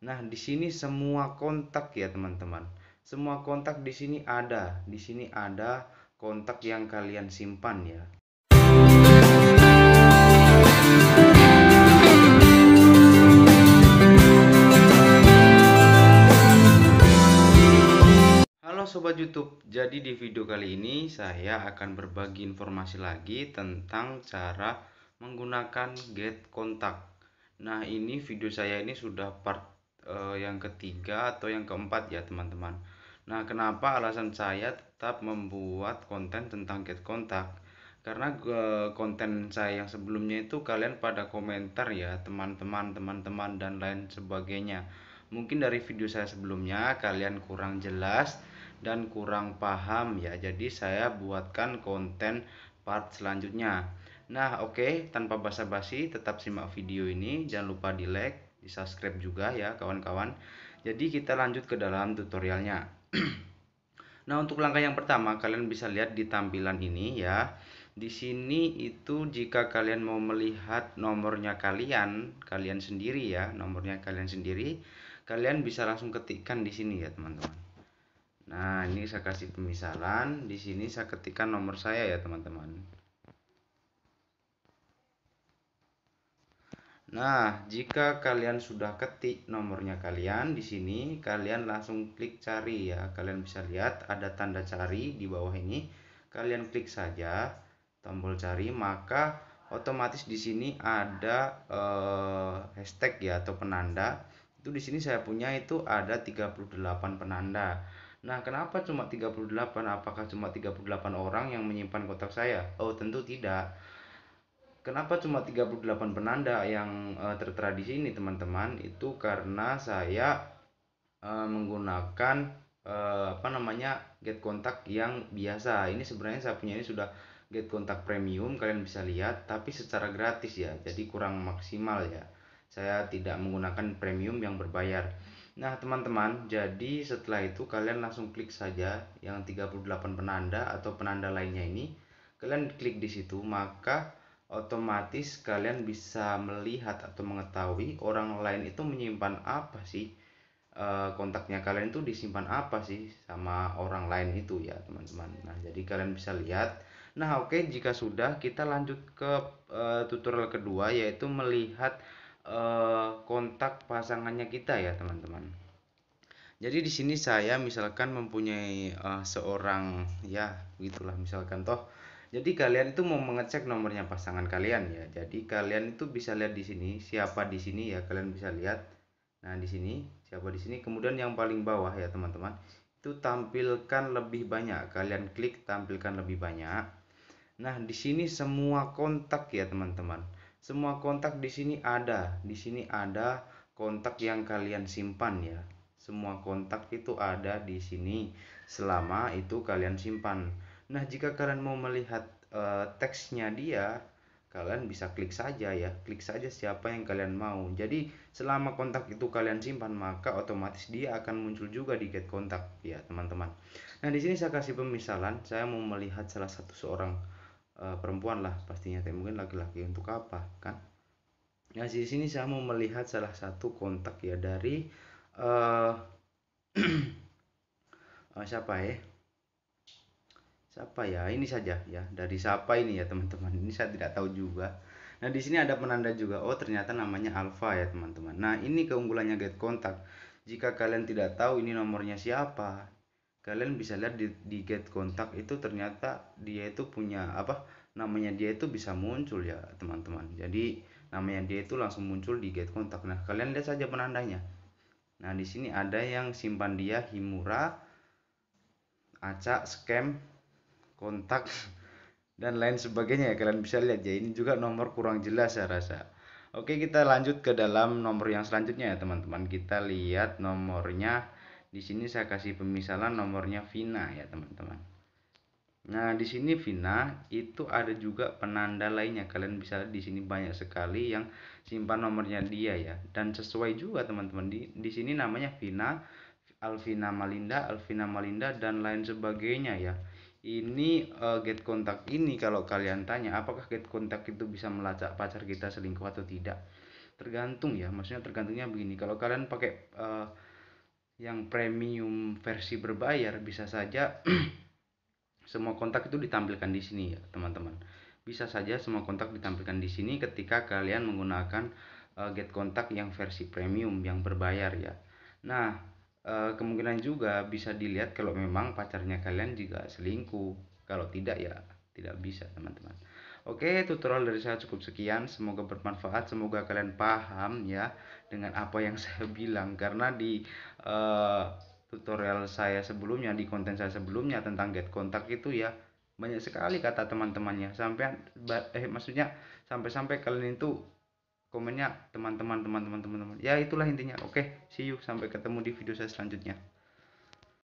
Nah, di sini semua kontak ya, teman-teman. Semua kontak di sini ada. Di sini ada kontak yang kalian simpan ya. Halo sobat YouTube. Jadi di video kali ini saya akan berbagi informasi lagi tentang cara menggunakan get kontak. Nah, ini video saya ini sudah part uh, yang ketiga atau yang keempat ya teman-teman nah kenapa alasan saya tetap membuat konten tentang get contact? karena uh, konten saya yang sebelumnya itu kalian pada komentar ya teman-teman teman-teman dan lain sebagainya mungkin dari video saya sebelumnya kalian kurang jelas dan kurang paham ya jadi saya buatkan konten part selanjutnya nah oke okay, tanpa basa-basi tetap simak video ini jangan lupa di like di subscribe juga ya kawan-kawan jadi kita lanjut ke dalam tutorialnya nah untuk langkah yang pertama kalian bisa lihat di tampilan ini ya di sini itu jika kalian mau melihat nomornya kalian kalian sendiri ya nomornya kalian sendiri kalian bisa langsung ketikkan di sini ya teman-teman nah ini saya kasih pemisalan di sini saya ketikkan nomor saya ya teman-teman Nah, jika kalian sudah ketik nomornya kalian di sini, kalian langsung klik cari ya. Kalian bisa lihat ada tanda cari di bawah ini. Kalian klik saja tombol cari, maka otomatis di sini ada eh, hashtag ya atau penanda. Itu di sini saya punya itu ada 38 penanda. Nah, kenapa cuma 38? Apakah cuma 38 orang yang menyimpan kotak saya? Oh, tentu tidak Kenapa cuma 38 penanda yang uh, eh, tertera di sini teman-teman? Itu karena saya uh, menggunakan uh, apa namanya get kontak yang biasa. Ini sebenarnya saya punya ini sudah get kontak premium kalian bisa lihat tapi secara gratis ya. Jadi kurang maksimal ya. Saya tidak menggunakan premium yang berbayar. Nah teman-teman, jadi setelah itu kalian langsung klik saja yang 38 penanda atau penanda lainnya ini. Kalian klik di situ, maka otomatis kalian bisa melihat atau mengetahui orang lain itu menyimpan apa sih eh, kontaknya kalian itu disimpan apa sih sama orang lain itu ya teman-teman nah jadi kalian bisa lihat nah oke okay, jika sudah kita lanjut ke e, tutorial kedua yaitu melihat e, kontak pasangannya kita ya teman-teman jadi di sini saya misalkan mempunyai uh, seorang ya gitulah misalkan toh jadi kalian itu mau mengecek nomornya pasangan kalian ya. Jadi kalian itu bisa lihat di sini siapa di sini ya kalian bisa lihat. Nah di sini siapa di sini. Kemudian yang paling bawah ya teman-teman itu tampilkan lebih banyak. Kalian klik tampilkan lebih banyak. Nah di sini semua kontak ya teman-teman. Semua kontak di sini ada. Di sini ada kontak yang kalian simpan ya. Semua kontak itu ada di sini selama itu kalian simpan. Nah, jika kalian mau melihat uh, teksnya dia, kalian bisa klik saja ya, klik saja siapa yang kalian mau. Jadi, selama kontak itu kalian simpan, maka otomatis dia akan muncul juga di get kontak ya, teman-teman. Nah, di sini saya kasih pemisalan, saya mau melihat salah satu seorang uh, perempuan lah pastinya, tapi mungkin laki-laki untuk apa, kan? Nah, di sini saya mau melihat salah satu kontak ya dari uh, siapa ya? siapa ya? Ini saja ya dari siapa ini ya teman-teman. Ini saya tidak tahu juga. Nah, di sini ada penanda juga. Oh, ternyata namanya alfa ya, teman-teman. Nah, ini keunggulannya get kontak. Jika kalian tidak tahu ini nomornya siapa, kalian bisa lihat di, di get kontak itu ternyata dia itu punya apa? Namanya dia itu bisa muncul ya, teman-teman. Jadi, namanya dia itu langsung muncul di get kontak. Nah, kalian lihat saja penandanya. Nah, di sini ada yang simpan dia Himura, acak, scam, kontak dan lain sebagainya ya kalian bisa lihat ya ini juga nomor kurang jelas saya rasa Oke kita lanjut ke dalam nomor yang selanjutnya ya teman-teman kita lihat nomornya di sini saya kasih pemisalan nomornya Vina ya teman-teman Nah di sini Vina itu ada juga penanda lainnya kalian bisa lihat di sini banyak sekali yang simpan nomornya dia ya dan sesuai juga teman-teman di di sini namanya Vina Alvina Malinda Alvina Malinda dan lain sebagainya ya ini uh, get kontak ini kalau kalian tanya apakah get kontak itu bisa melacak pacar kita selingkuh atau tidak tergantung ya maksudnya tergantungnya begini kalau kalian pakai uh, yang premium versi berbayar bisa saja semua kontak itu ditampilkan di sini ya teman-teman bisa saja semua kontak ditampilkan di sini ketika kalian menggunakan uh, get kontak yang versi premium yang berbayar ya nah Eh, kemungkinan juga bisa dilihat kalau memang pacarnya kalian juga selingkuh kalau tidak ya tidak bisa teman-teman Oke, tutorial dari saya cukup sekian. Semoga bermanfaat, semoga kalian paham ya dengan apa yang saya bilang karena di uh, tutorial saya sebelumnya, di konten saya sebelumnya tentang get kontak itu ya banyak sekali kata teman-temannya. Sampai eh maksudnya sampai-sampai kalian itu komennya teman-teman teman-teman teman-teman ya itulah intinya oke see you sampai ketemu di video saya selanjutnya